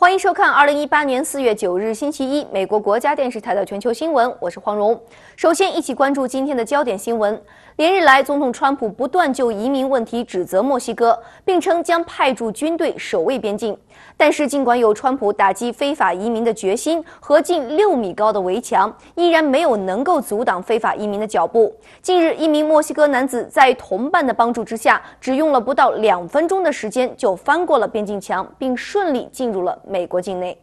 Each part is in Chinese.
欢迎收看二零一八年四月九日星期一美国国家电视台的全球新闻，我是黄蓉。首先一起关注今天的焦点新闻。连日来，总统川普不断就移民问题指责墨西哥，并称将派驻军队守卫边境。但是，尽管有川普打击非法移民的决心和近六米高的围墙，依然没有能够阻挡非法移民的脚步。近日，一名墨西哥男子在同伴的帮助之下，只用了不到两分钟的时间就翻过了边境墙，并顺利进入了。美国境内。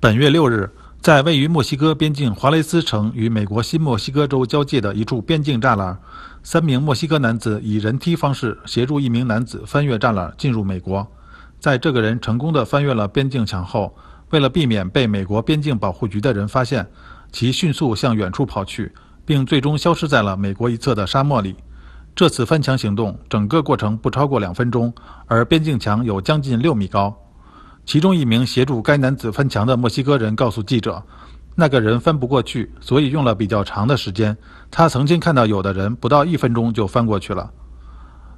本月六日，在位于墨西哥边境华雷斯城与美国新墨西哥州交界的一处边境栅栏，三名墨西哥男子以人梯方式协助一名男子翻越栅栏进入美国。在这个人成功的翻越了边境墙后，为了避免被美国边境保护局的人发现，其迅速向远处跑去，并最终消失在了美国一侧的沙漠里。这次翻墙行动整个过程不超过两分钟，而边境墙有将近六米高。其中一名协助该男子翻墙的墨西哥人告诉记者：“那个人翻不过去，所以用了比较长的时间。他曾经看到有的人不到一分钟就翻过去了。”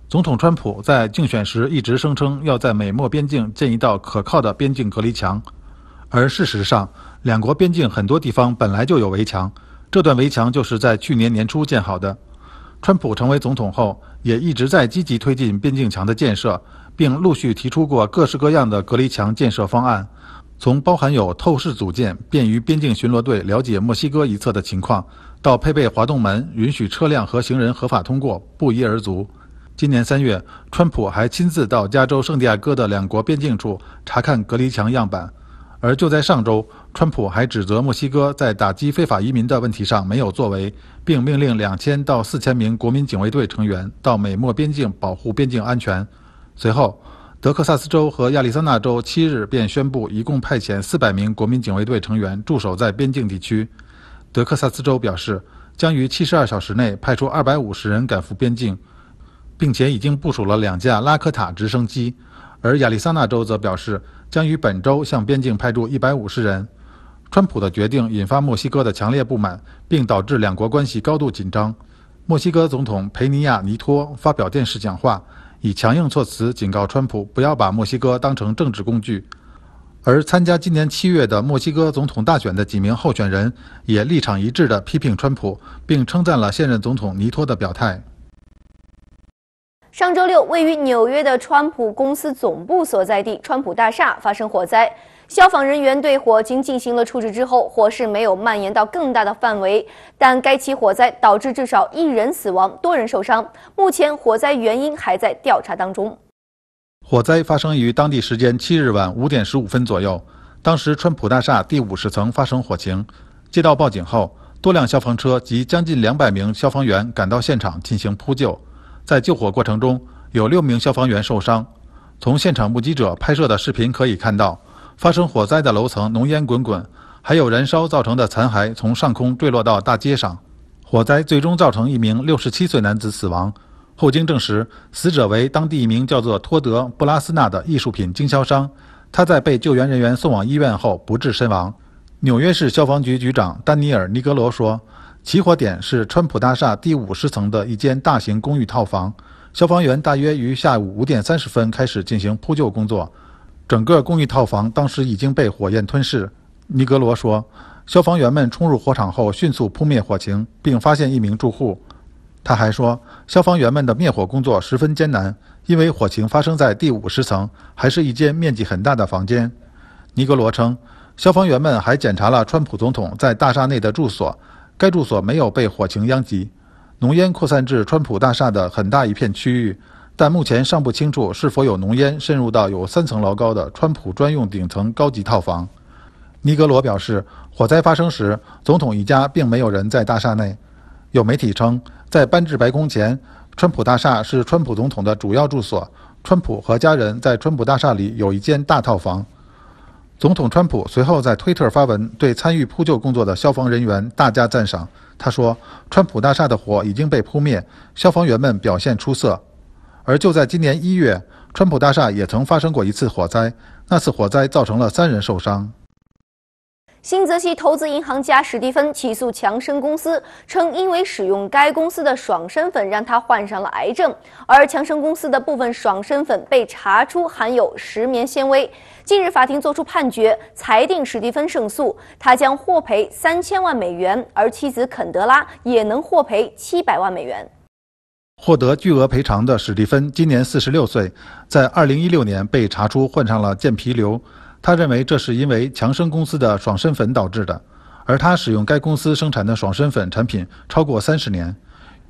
总统川普在竞选时一直声称要在美墨边境建一道可靠的边境隔离墙，而事实上，两国边境很多地方本来就有围墙，这段围墙就是在去年年初建好的。川普成为总统后，也一直在积极推进边境墙的建设，并陆续提出过各式各样的隔离墙建设方案，从包含有透视组件，便于边境巡逻队了解墨西哥一侧的情况，到配备滑动门，允许车辆和行人合法通过，不一而足。今年三月，川普还亲自到加州圣地亚哥的两国边境处查看隔离墙样板，而就在上周。川普还指责墨西哥在打击非法移民的问题上没有作为，并命令两千到四千名国民警卫队成员到美墨边境保护边境安全。随后，德克萨斯州和亚利桑那州七日便宣布，一共派遣四百名国民警卫队成员驻守在边境地区。德克萨斯州表示，将于七十二小时内派出二百五十人赶赴边境，并且已经部署了两架拉科塔直升机。而亚利桑那州则表示，将于本周向边境派驻一百五十人。川普的决定引发墨西哥的强烈不满，并导致两国关系高度紧张。墨西哥总统佩尼亚尼托发表电视讲话，以强硬措辞警告川普不要把墨西哥当成政治工具。而参加今年七月的墨西哥总统大选的几名候选人也立场一致地批评川普，并称赞了现任总统尼托的表态。上周六，位于纽约的川普公司总部所在地——川普大厦发生火灾。消防人员对火情进行了处置之后，火势没有蔓延到更大的范围。但该起火灾导致至少一人死亡，多人受伤。目前火灾原因还在调查当中。火灾发生于当地时间七日晚五点十五分左右，当时川普大厦第五十层发生火情。接到报警后，多辆消防车及将近两百名消防员赶到现场进行扑救。在救火过程中，有六名消防员受伤。从现场目击者拍摄的视频可以看到。发生火灾的楼层浓烟滚滚，还有燃烧造成的残骸从上空坠落到大街上。火灾最终造成一名67岁男子死亡。后经证实，死者为当地一名叫做托德·布拉斯纳的艺术品经销商。他在被救援人员送往医院后不治身亡。纽约市消防局局长丹尼尔·尼格罗说：“起火点是川普大厦第五十层的一间大型公寓套房。消防员大约于下午五点三十分开始进行扑救工作。”整个公寓套房当时已经被火焰吞噬，尼格罗说，消防员们冲入火场后迅速扑灭火情，并发现一名住户。他还说，消防员们的灭火工作十分艰难，因为火情发生在第五十层，还是一间面积很大的房间。尼格罗称，消防员们还检查了川普总统在大厦内的住所，该住所没有被火情殃及。浓烟扩散至川普大厦的很大一片区域。但目前尚不清楚是否有浓烟渗入到有三层楼高的川普专用顶层高级套房。尼格罗表示，火灾发生时，总统一家并没有人在大厦内。有媒体称，在搬至白宫前，川普大厦是川普总统的主要住所。川普和家人在川普大厦里有一间大套房。总统川普随后在推特发文，对参与扑救工作的消防人员大加赞赏。他说：“川普大厦的火已经被扑灭，消防员们表现出色。”而就在今年一月，川普大厦也曾发生过一次火灾，那次火灾造成了三人受伤。新泽西投资银行家史蒂芬起诉强生公司，称因为使用该公司的爽身粉让他患上了癌症，而强生公司的部分爽身粉被查出含有石棉纤维。近日，法庭作出判决，裁定史蒂芬胜诉，他将获赔三千万美元，而妻子肯德拉也能获赔七百万美元。获得巨额赔偿的史蒂芬今年四十六岁，在二零一六年被查出患上了腱皮瘤，他认为这是因为强生公司的爽身粉导致的，而他使用该公司生产的爽身粉产品超过三十年，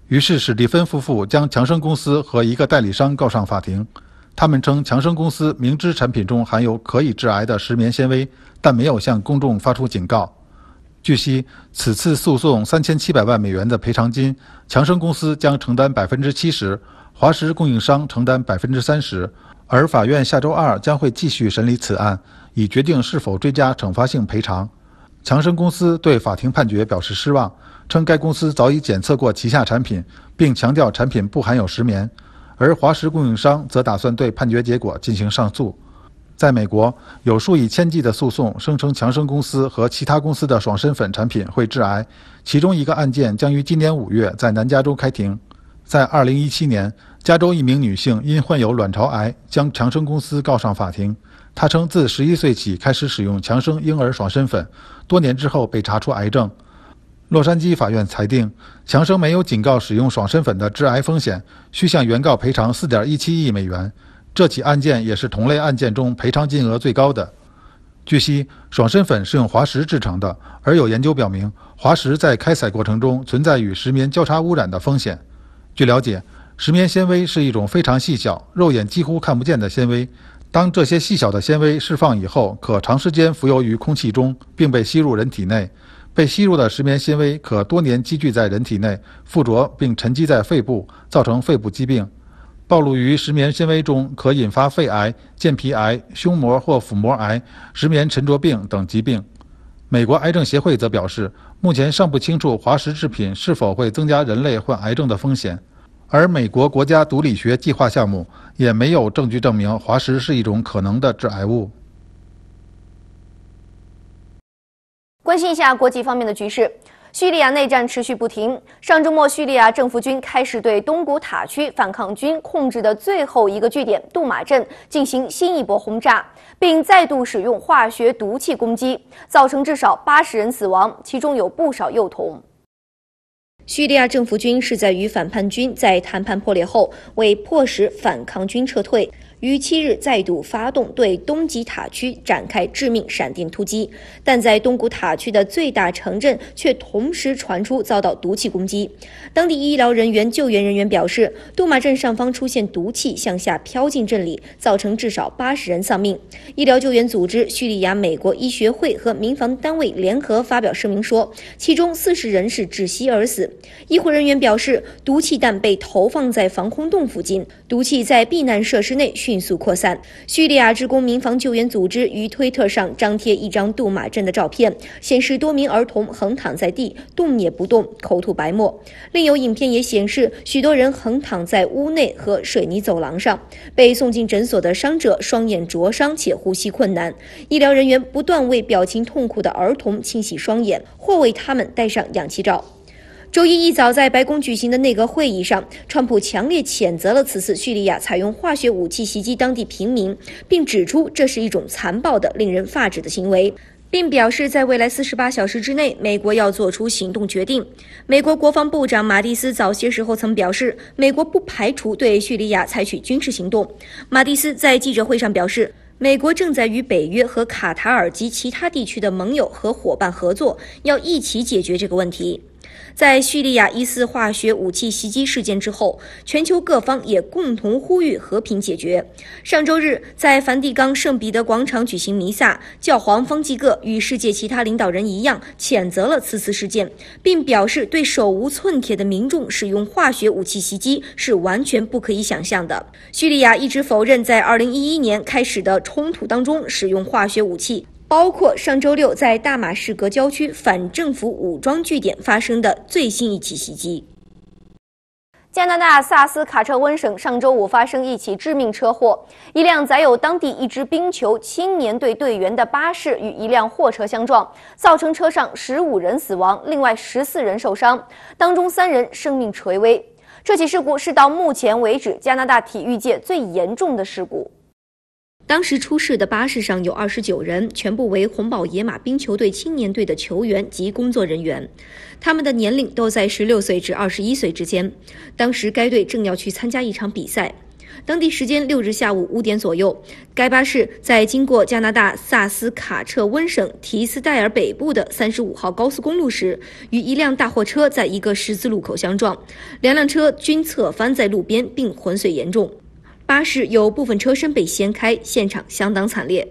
于是史蒂芬夫妇将强生公司和一个代理商告上法庭，他们称强生公司明知产品中含有可以致癌的石棉纤维，但没有向公众发出警告。据悉，此次诉讼三千七百万美元的赔偿金，强生公司将承担百分之七十，华石供应商承担百分之三十。而法院下周二将会继续审理此案，以决定是否追加惩罚性赔偿。强生公司对法庭判决表示失望，称该公司早已检测过旗下产品，并强调产品不含有石棉。而华石供应商则打算对判决结果进行上诉。在美国，有数以千计的诉讼声称强生公司和其他公司的爽身粉产品会致癌。其中一个案件将于今年五月在南加州开庭。在2017年，加州一名女性因患有卵巢癌将强生公司告上法庭。她称自11岁起开始使用强生婴儿爽身粉，多年之后被查出癌症。洛杉矶法院裁定，强生没有警告使用爽身粉的致癌风险，需向原告赔偿4.17亿美元。这起案件也是同类案件中赔偿金额最高的。据悉，爽身粉是用滑石制成的，而有研究表明，滑石在开采过程中存在与石棉交叉污染的风险。据了解，石棉纤维是一种非常细小、肉眼几乎看不见的纤维。当这些细小的纤维释放以后，可长时间浮游于空气中，并被吸入人体内。被吸入的石棉纤维可多年积聚在人体内，附着并沉积在肺部，造成肺部疾病。暴露于石棉纤维中可引发肺癌、健脾癌、胸膜或腹膜癌、石棉沉着病等疾病。美国癌症协会则表示，目前尚不清楚滑石制品是否会增加人类患癌症的风险，而美国国家毒理学计划项目也没有证据证明滑石是一种可能的致癌物。关心一下国际方面的局势。叙利亚内战持续不停。上周末，叙利亚政府军开始对东古塔区反抗军控制的最后一个据点杜马镇进行新一波轰炸，并再度使用化学毒气攻击，造成至少八十人死亡，其中有不少幼童。叙利亚政府军是在与反叛军在谈判破裂后，为迫使反抗军撤退。于七日再度发动对东吉塔区展开致命闪电突击，但在东古塔区的最大城镇却同时传出遭到毒气攻击。当地医疗人员、救援人员表示，杜马镇上方出现毒气向下飘进镇里，造成至少八十人丧命。医疗救援组织、叙利亚美国医学会和民防单位联合发表声明说，其中四十人是窒息而死。医护人员表示，毒气弹被投放在防空洞附近，毒气在避难设施内。迅速扩散。叙利亚职工民防救援组织于推特上张贴一张杜马镇的照片，显示多名儿童横躺在地，动也不动，口吐白沫。另有影片也显示，许多人横躺在屋内和水泥走廊上。被送进诊所的伤者双眼灼伤且呼吸困难，医疗人员不断为表情痛苦的儿童清洗双眼或为他们戴上氧气罩。周一，一早在白宫举行的内阁会议上，川普强烈谴责了此次叙利亚采用化学武器袭击当地平民，并指出这是一种残暴的、令人发指的行为，并表示在未来四十八小时之内，美国要做出行动决定。美国国防部长马蒂斯早些时候曾表示，美国不排除对叙利亚采取军事行动。马蒂斯在记者会上表示，美国正在与北约和卡塔尔及其他地区的盟友和伙伴合作，要一起解决这个问题。在叙利亚疑似化学武器袭击事件之后，全球各方也共同呼吁和平解决。上周日，在梵蒂冈圣彼得广场举行弥撒，教皇方济各与世界其他领导人一样，谴责了此次事件，并表示对手无寸铁的民众使用化学武器袭击是完全不可以想象的。叙利亚一直否认在2011年开始的冲突当中使用化学武器。包括上周六在大马士革郊区反政府武装据点发生的最新一起袭击。加拿大萨斯卡彻温省上周五发生一起致命车祸，一辆载有当地一支冰球青年队队员的巴士与一辆货车相撞，造成车上十五人死亡，另外十四人受伤，当中三人生命垂危。这起事故是到目前为止加拿大体育界最严重的事故。当时出事的巴士上有二十九人，全部为红宝野马冰球队青年队的球员及工作人员，他们的年龄都在十六岁至二十一岁之间。当时该队正要去参加一场比赛。当地时间六日下午五点左右，该巴士在经过加拿大萨斯卡彻温省提斯戴尔北部的三十五号高速公路时，与一辆大货车在一个十字路口相撞，两辆车均侧翻在路边，并损毁严重。巴士有部分车身被掀开，现场相当惨烈。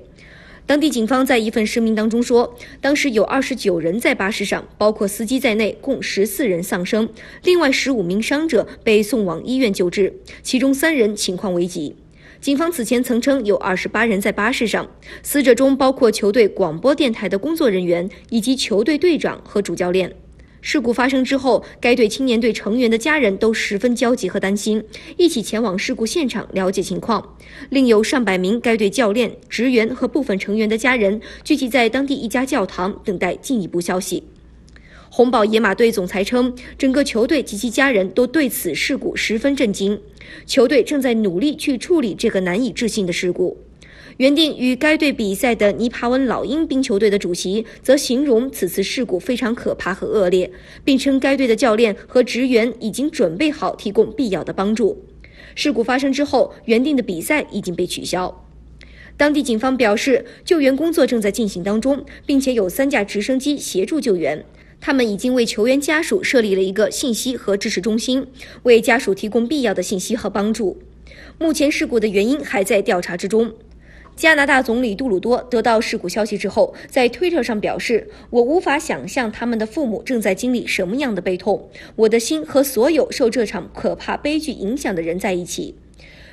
当地警方在一份声明当中说，当时有二十九人在巴士上，包括司机在内，共十四人丧生，另外十五名伤者被送往医院救治，其中三人情况危急。警方此前曾称有二十八人在巴士上，死者中包括球队广播电台的工作人员以及球队队长和主教练。事故发生之后，该队青年队成员的家人都十分焦急和担心，一起前往事故现场了解情况。另有上百名该队教练、职员和部分成员的家人聚集在当地一家教堂等待进一步消息。红宝野马队总裁称，整个球队及其家人都对此事故十分震惊，球队正在努力去处理这个难以置信的事故。原定与该队比赛的尼帕文老鹰冰球队的主席则形容此次事故非常可怕和恶劣，并称该队的教练和职员已经准备好提供必要的帮助。事故发生之后，原定的比赛已经被取消。当地警方表示，救援工作正在进行当中，并且有三架直升机协助救援。他们已经为球员家属设立了一个信息和支持中心，为家属提供必要的信息和帮助。目前事故的原因还在调查之中。加拿大总理杜鲁多得到事故消息之后，在推特上表示：“我无法想象他们的父母正在经历什么样的悲痛，我的心和所有受这场可怕悲剧影响的人在一起。”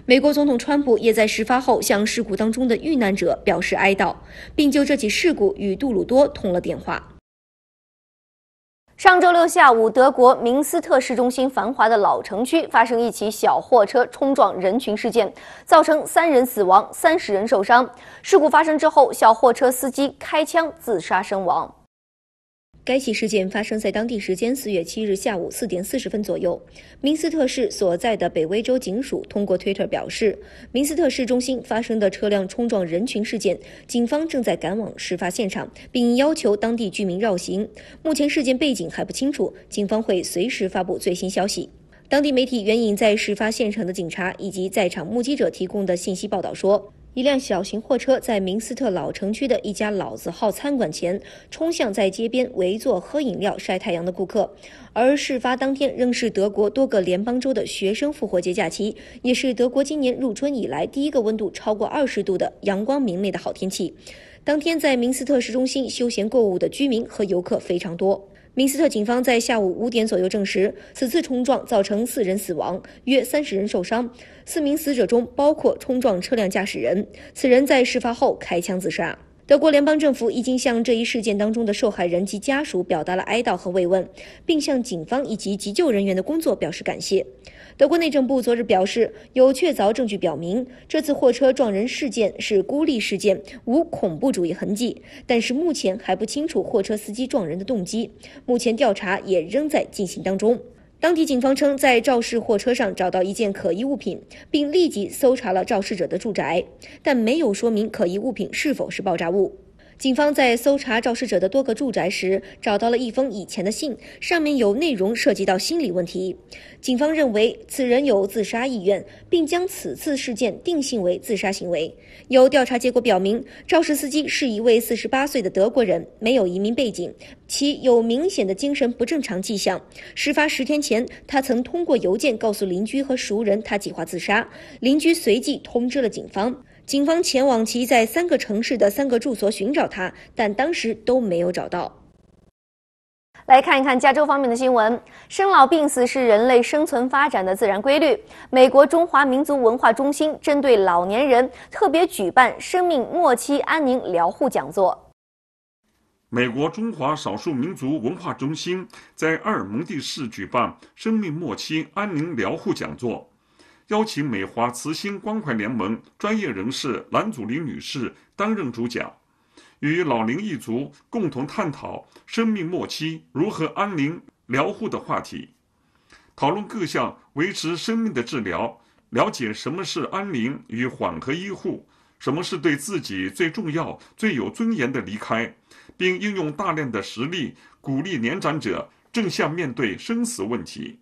美国总统川普也在事发后向事故当中的遇难者表示哀悼，并就这起事故与杜鲁多通了电话。上周六下午，德国明斯特市中心繁华的老城区发生一起小货车冲撞人群事件，造成三人死亡、三十人受伤。事故发生之后，小货车司机开枪自杀身亡。该起事件发生在当地时间四月七日下午四点四十分左右，明斯特市所在的北威州警署通过 Twitter 表示，明斯特市中心发生的车辆冲撞人群事件，警方正在赶往事发现场，并要求当地居民绕行。目前事件背景还不清楚，警方会随时发布最新消息。当地媒体援引在事发现场的警察以及在场目击者提供的信息报道说。一辆小型货车在明斯特老城区的一家老字号餐馆前冲向在街边围坐喝饮料、晒太阳的顾客，而事发当天仍是德国多个联邦州的学生复活节假期，也是德国今年入春以来第一个温度超过二十度的阳光明媚的好天气。当天在明斯特市中心休闲购物的居民和游客非常多。明斯特警方在下午五点左右证实，此次冲撞造成四人死亡，约三十人受伤。四名死者中包括冲撞车辆驾驶人，此人在事发后开枪自杀。德国联邦政府已经向这一事件当中的受害人及家属表达了哀悼和慰问，并向警方以及急救人员的工作表示感谢。德国内政部昨日表示，有确凿证据表明这次货车撞人事件是孤立事件，无恐怖主义痕迹，但是目前还不清楚货车司机撞人的动机，目前调查也仍在进行当中。当地警方称，在肇事货车上找到一件可疑物品，并立即搜查了肇事者的住宅，但没有说明可疑物品是否是爆炸物。警方在搜查肇事者的多个住宅时，找到了一封以前的信，上面有内容涉及到心理问题。警方认为此人有自杀意愿，并将此次事件定性为自杀行为。有调查结果表明，肇事司机是一位四十八岁的德国人，没有移民背景，其有明显的精神不正常迹象。事发十天前，他曾通过邮件告诉邻居和熟人他计划自杀，邻居随即通知了警方。警方前往其在三个城市的三个住所寻找他，但当时都没有找到。来看一看加州方面的新闻：生老病死是人类生存发展的自然规律。美国中华民族文化中心针对老年人特别举办生命末期安宁疗护讲座。美国中华少数民族文化中心在阿尔蒙蒂市举办生命末期安宁疗护讲座。邀请美华慈心关怀联盟专业人士蓝祖林女士担任主讲，与老龄一族共同探讨生命末期如何安宁疗护的话题，讨论各项维持生命的治疗，了解什么是安宁与缓和医护，什么是对自己最重要、最有尊严的离开，并应用大量的实例鼓励年长者正向面对生死问题。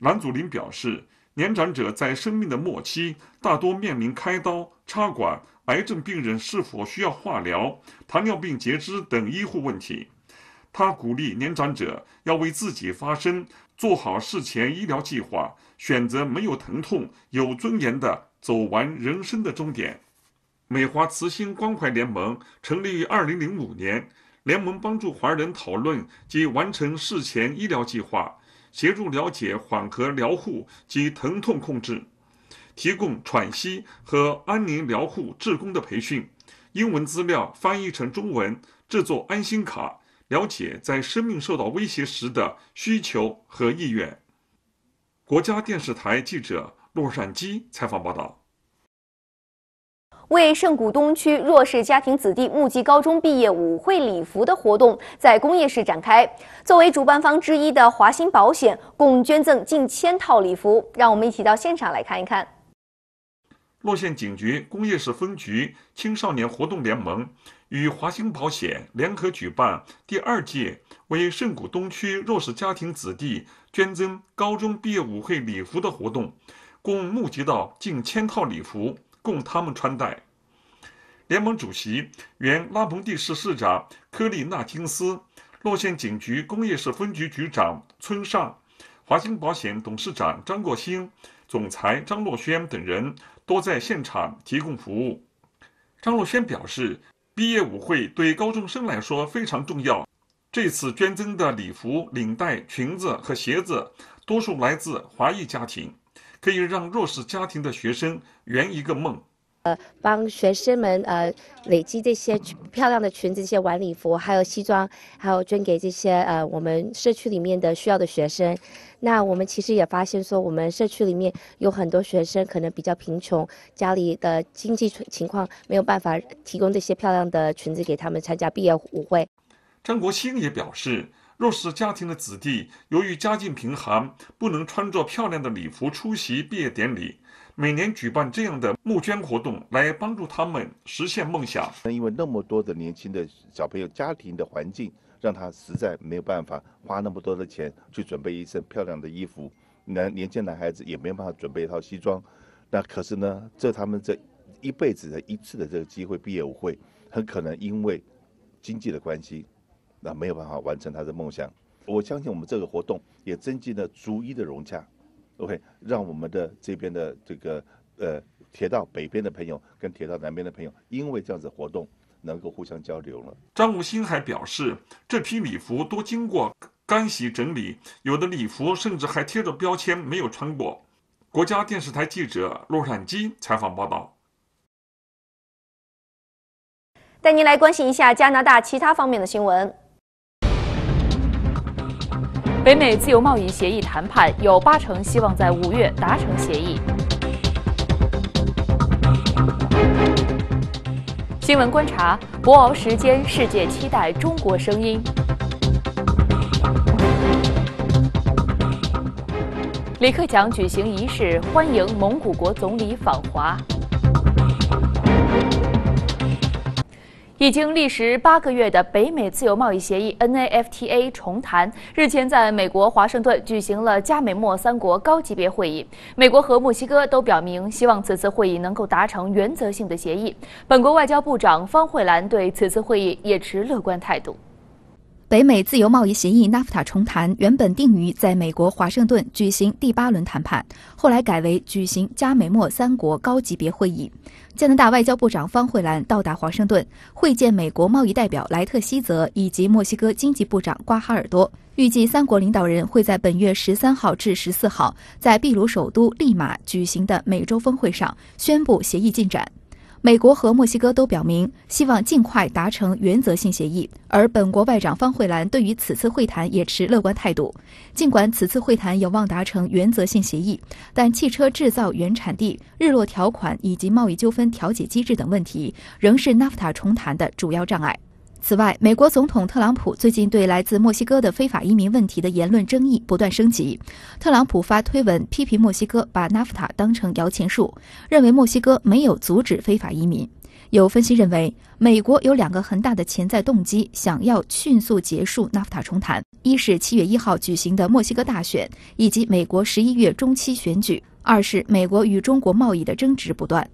蓝祖林表示。年长者在生命的末期，大多面临开刀、插管、癌症病人是否需要化疗、糖尿病截肢等医护问题。他鼓励年长者要为自己发声，做好事前医疗计划，选择没有疼痛、有尊严的走完人生的终点。美华慈心关怀联盟成立于二零零五年，联盟帮助华人讨论及完成事前医疗计划。协助了解缓和疗护及疼痛控制，提供喘息和安宁疗护志工的培训。英文资料翻译成中文，制作安心卡，了解在生命受到威胁时的需求和意愿。国家电视台记者洛杉矶采访报道。为圣谷东区弱势家庭子弟募集高中毕业舞会礼服的活动在工业市展开。作为主办方之一的华兴保险共捐赠近千套礼服。让我们一起到现场来看一看。洛县警局工业市分局青少年活动联盟与华兴保险联合举办第二届为圣谷东区弱势家庭子弟捐赠高中毕业舞会礼服的活动，共募集到近千套礼服。供他们穿戴。联盟主席、原拉蒙蒂市市长科利纳金斯、洛县警局工业市分局局长村上、华兴保险董事长张国兴、总裁张若轩等人多在现场提供服务。张若轩表示，毕业舞会对高中生来说非常重要。这次捐赠的礼服、领带、裙子和鞋子，多数来自华裔家庭。可以让弱势家庭的学生圆一个梦，呃，帮学生们呃累积这些漂亮的裙子、这些晚礼服，还有西装，还有捐给这些呃我们社区里面的需要的学生。那我们其实也发现说，我们社区里面有很多学生可能比较贫穷，家里的经济情况没有办法提供这些漂亮的裙子给他们参加毕业舞会。张国兴也表示。若是家庭的子弟由于家境贫寒，不能穿着漂亮的礼服出席毕业典礼，每年举办这样的募捐活动来帮助他们实现梦想。那因为那么多的年轻的小朋友，家庭的环境让他实在没有办法花那么多的钱去准备一身漂亮的衣服，男年轻男孩子也没办法准备一套西装。那可是呢，这他们这一辈子的一次的这个机会，毕业舞会很可能因为经济的关系。那没有办法完成他的梦想。我相信我们这个活动也增进了逐一的融洽。OK，让我们的这边的这个呃铁道北边的朋友跟铁道南边的朋友，因为这样子活动能够互相交流了。张无心还表示，这批礼服都经过干洗整理，有的礼服甚至还贴着标签，没有穿过。国家电视台记者洛杉矶采访报道。带您来关心一下加拿大其他方面的新闻。北美自由贸易协议谈判有八成希望在五月达成协议。新闻观察：博鳌时间，世界期待中国声音。李克强举行仪式欢迎蒙古国总理访华。已经历时八个月的北美自由贸易协议 （NAFTA） 重谈，日前在美国华盛顿举行了加美墨三国高级别会议。美国和墨西哥都表明希望此次会议能够达成原则性的协议。本国外交部长方慧兰对此次会议也持乐观态度。北美自由贸易协议 （NAFTA） 重谈，原本定于在美国华盛顿举行第八轮谈判，后来改为举行加美墨三国高级别会议。加拿大外交部长方慧兰到达华盛顿，会见美国贸易代表莱特希泽以及墨西哥经济部长瓜哈尔多。预计三国领导人会在本月十三号至十四号在秘鲁首都利马举行的美洲峰会上宣布协议进展。美国和墨西哥都表明希望尽快达成原则性协议，而本国外长方慧兰对于此次会谈也持乐观态度。尽管此次会谈有望达成原则性协议，但汽车制造原产地日落条款以及贸易纠纷调解机制等问题仍是 NAFTA 重谈的主要障碍。此外，美国总统特朗普最近对来自墨西哥的非法移民问题的言论争议不断升级。特朗普发推文批评墨西哥把 NAFTA 当成摇钱树，认为墨西哥没有阻止非法移民。有分析认为，美国有两个很大的潜在动机想要迅速结束 NAFTA 重谈：一是七月一号举行的墨西哥大选以及美国十一月中期选举；二是美国与中国贸易的争执不断。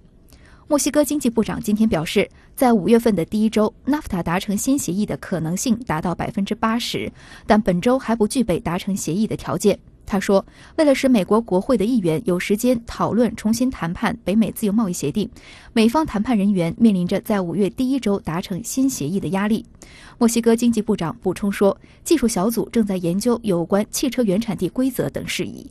墨西哥经济部长今天表示，在五月份的第一周，NAFTA 达成新协议的可能性达到百分之八十，但本周还不具备达成协议的条件。他说，为了使美国国会的议员有时间讨论重新谈判北美自由贸易协定，美方谈判人员面临着在五月第一周达成新协议的压力。墨西哥经济部长补充说，技术小组正在研究有关汽车原产地规则等事宜。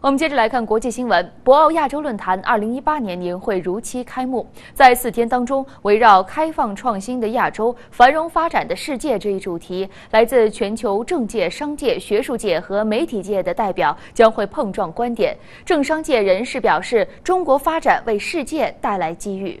我们接着来看国际新闻。博鳌亚洲论坛2018年年会如期开幕，在四天当中，围绕“开放创新的亚洲，繁荣发展的世界”这一主题，来自全球政界、商界、学术界和媒体界的代表将会碰撞观点。政商界人士表示，中国发展为世界带来机遇。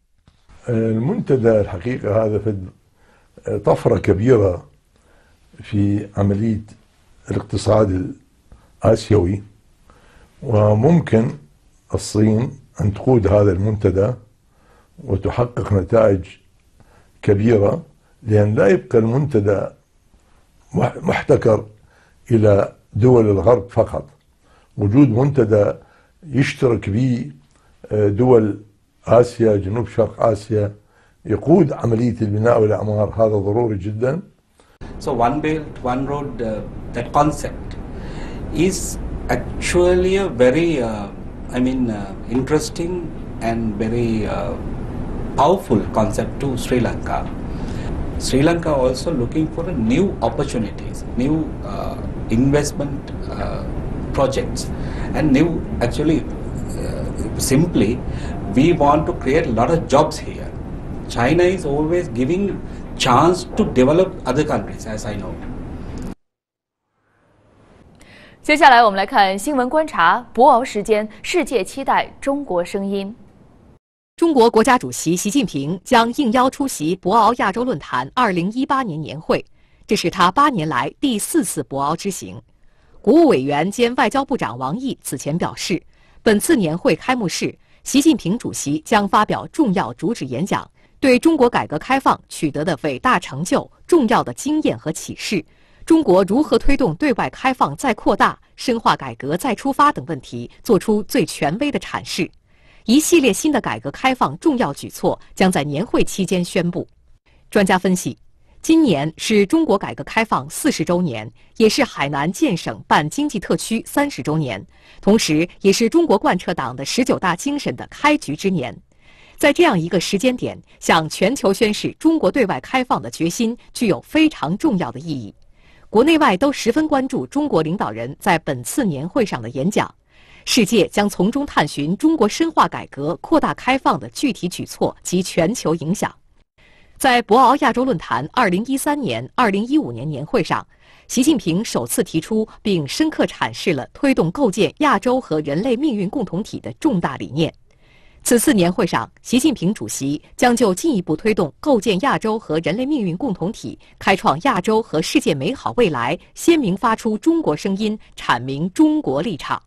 المنتدى الحقيقة هذا في طفرة كبيرة في عملية الاقتصاد الآسيوي وممكن الصين أن تقود هذا المنتدى وتحقق نتائج كبيرة لأن لا يبقى المنتدى محتكر إلى دول الغرب فقط وجود منتدى يشترك به آه، دول آسيا جنوب شرق آسيا يقود عملية البناء والإعمار هذا ضروري جدا So one belt, one road, uh, that concept is actually a very, uh, I mean, uh, interesting and very uh, powerful concept to Sri Lanka. Sri Lanka also looking for new opportunities, new uh, investment uh, projects and new actually uh, simply We want to create a lot of jobs here. China is always giving chance to develop other countries, as I know. 接下来我们来看新闻观察，博鳌时间，世界期待中国声音。中国国家主席习近平将应邀出席博鳌亚洲论坛二零一八年年会，这是他八年来第四次博鳌之行。国务委员兼外交部长王毅此前表示，本次年会开幕式。习近平主席将发表重要主旨演讲，对中国改革开放取得的伟大成就、重要的经验和启示，中国如何推动对外开放再扩大、深化改革再出发等问题作出最权威的阐释。一系列新的改革开放重要举措将在年会期间宣布。专家分析。今年是中国改革开放四十周年，也是海南建省办经济特区三十周年，同时，也是中国贯彻党的十九大精神的开局之年。在这样一个时间点，向全球宣示中国对外开放的决心，具有非常重要的意义。国内外都十分关注中国领导人在本次年会上的演讲，世界将从中探寻中国深化改革、扩大开放的具体举措及全球影响。在博鳌亚洲论坛2013年、2015年年会上，习近平首次提出并深刻阐释了推动构建亚洲和人类命运共同体的重大理念。此次年会上，习近平主席将就进一步推动构建亚洲和人类命运共同体、开创亚洲和世界美好未来，鲜明发出中国声音，阐明中国立场。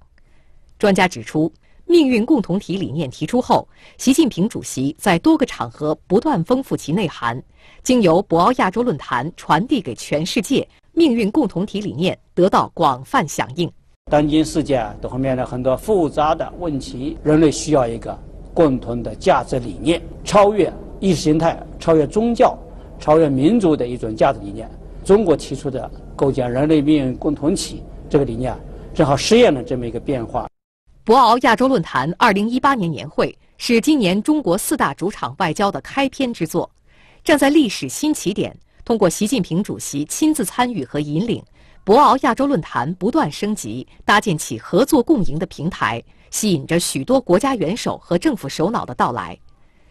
专家指出。命运共同体理念提出后，习近平主席在多个场合不断丰富其内涵，经由博鳌亚洲论坛传递给全世界。命运共同体理念得到广泛响应。当今世界啊，都面临着很多复杂的问题，人类需要一个共同的价值理念，超越意识形态、超越宗教、超越民族的一种价值理念。中国提出的构建人类命运共同体这个理念啊，正好实验了这么一个变化。博鳌亚洲论坛二零一八年年会是今年中国四大主场外交的开篇之作。站在历史新起点，通过习近平主席亲自参与和引领，博鳌亚洲论坛不断升级，搭建起合作共赢的平台，吸引着许多国家元首和政府首脑的到来。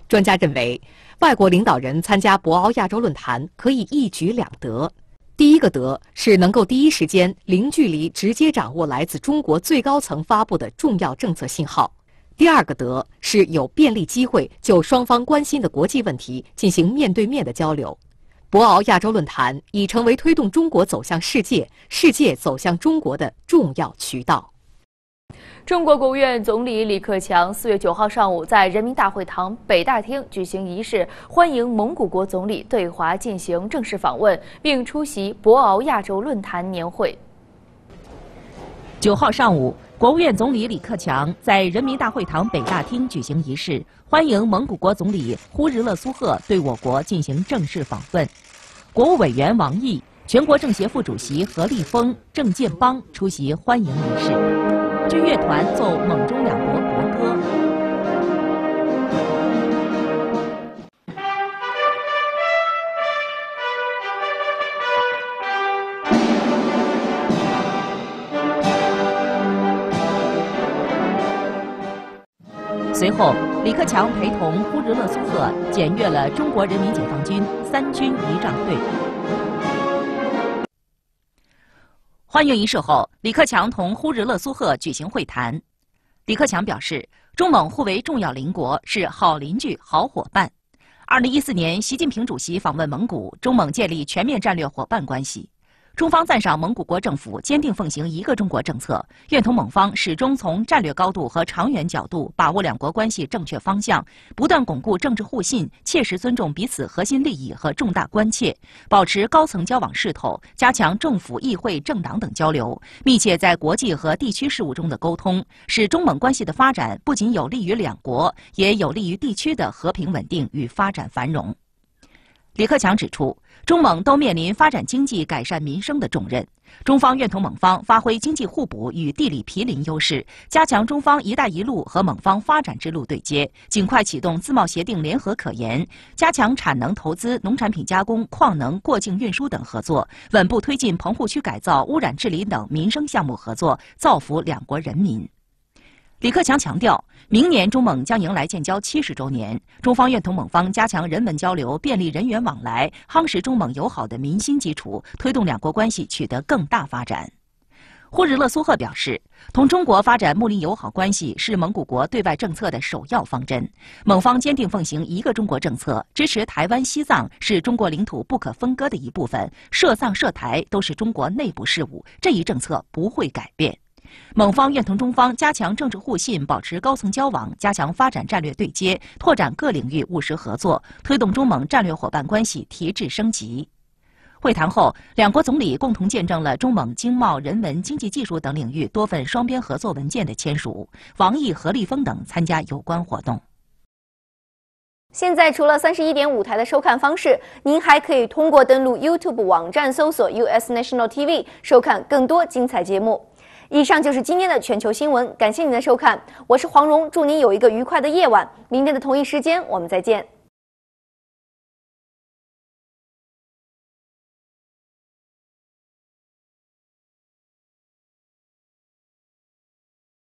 专家认为，外国领导人参加博鳌亚洲论坛可以一举两得。第一个德是能够第一时间、零距离、直接掌握来自中国最高层发布的重要政策信号；第二个德是有便利机会就双方关心的国际问题进行面对面的交流。博鳌亚洲论坛已成为推动中国走向世界、世界走向中国的重要渠道。中国国务院总理李克强四月九号上午在人民大会堂北大厅举行仪式，欢迎蒙古国总理对华进行正式访问，并出席博鳌亚洲论坛年会。九号上午，国务院总理李克强在人民大会堂北大厅举行仪式，欢迎蒙古国总理呼日勒苏赫对我国进行正式访问。国务委员王毅、全国政协副主席何立峰、郑建邦出席欢迎仪式。军乐团奏蒙中两国国歌。随后，李克强陪同呼日勒苏赫检阅了中国人民解放军三军仪仗队。欢迎仪式后，李克强同呼日勒苏赫举行会谈。李克强表示，中蒙互为重要邻国，是好邻居、好伙伴。二零一四年，习近平主席访问蒙古，中蒙建立全面战略伙伴关系。中方赞赏蒙古国政府坚定奉行一个中国政策，愿同蒙方始终从战略高度和长远角度把握两国关系正确方向，不断巩固政治互信，切实尊重彼此核心利益和重大关切，保持高层交往势头，加强政府、议会、政党等交流，密切在国际和地区事务中的沟通，使中蒙关系的发展不仅有利于两国，也有利于地区的和平稳定与发展繁荣。李克强指出。中蒙都面临发展经济、改善民生的重任，中方愿同蒙方发挥经济互补与地理毗邻优势，加强中方“一带一路”和蒙方发展之路对接，尽快启动自贸协定联合可研，加强产能投资、农产品加工、矿能过境运输等合作，稳步推进棚户区改造、污染治理等民生项目合作，造福两国人民。李克强强调，明年中蒙将迎来建交七十周年，中方愿同蒙方加强人文交流，便利人员往来，夯实中蒙友好的民心基础，推动两国关系取得更大发展。呼日勒苏赫表示，同中国发展睦邻友好关系是蒙古国对外政策的首要方针。蒙方坚定奉行一个中国政策，支持台湾、西藏是中国领土不可分割的一部分，涉藏涉台都是中国内部事务，这一政策不会改变。蒙方愿同中方加强政治互信，保持高层交往，加强发展战略对接，拓展各领域务实合作，推动中蒙战略伙伴关系提质升级。会谈后，两国总理共同见证了中蒙经贸、人文、经济、技术等领域多份双边合作文件的签署。王毅、何立峰等参加有关活动。现在除了三十一点五台的收看方式，您还可以通过登录 YouTube 网站搜索 US National TV 收看更多精彩节目。以上就是今天的全球新闻，感谢您的收看，我是黄蓉，祝您有一个愉快的夜晚，明天的同一时间我们再见。